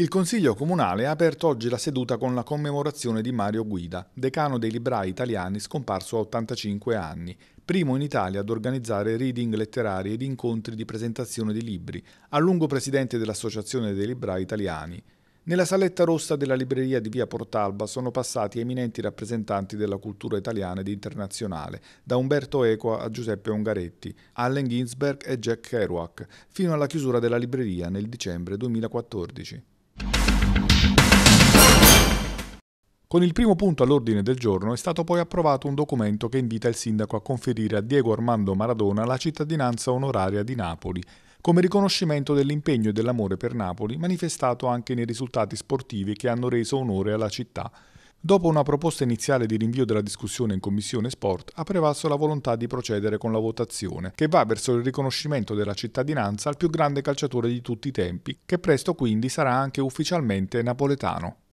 Il Consiglio Comunale ha aperto oggi la seduta con la commemorazione di Mario Guida, decano dei librai italiani scomparso a 85 anni, primo in Italia ad organizzare reading letterari ed incontri di presentazione di libri, a lungo presidente dell'Associazione dei Librai Italiani. Nella saletta rossa della libreria di via Portalba sono passati eminenti rappresentanti della cultura italiana ed internazionale, da Umberto Eco a Giuseppe Ungaretti, Allen Ginsberg e Jack Kerouac, fino alla chiusura della libreria nel dicembre 2014. Con il primo punto all'ordine del giorno è stato poi approvato un documento che invita il sindaco a conferire a Diego Armando Maradona la cittadinanza onoraria di Napoli, come riconoscimento dell'impegno e dell'amore per Napoli manifestato anche nei risultati sportivi che hanno reso onore alla città. Dopo una proposta iniziale di rinvio della discussione in Commissione Sport, ha prevalso la volontà di procedere con la votazione, che va verso il riconoscimento della cittadinanza al più grande calciatore di tutti i tempi, che presto quindi sarà anche ufficialmente napoletano.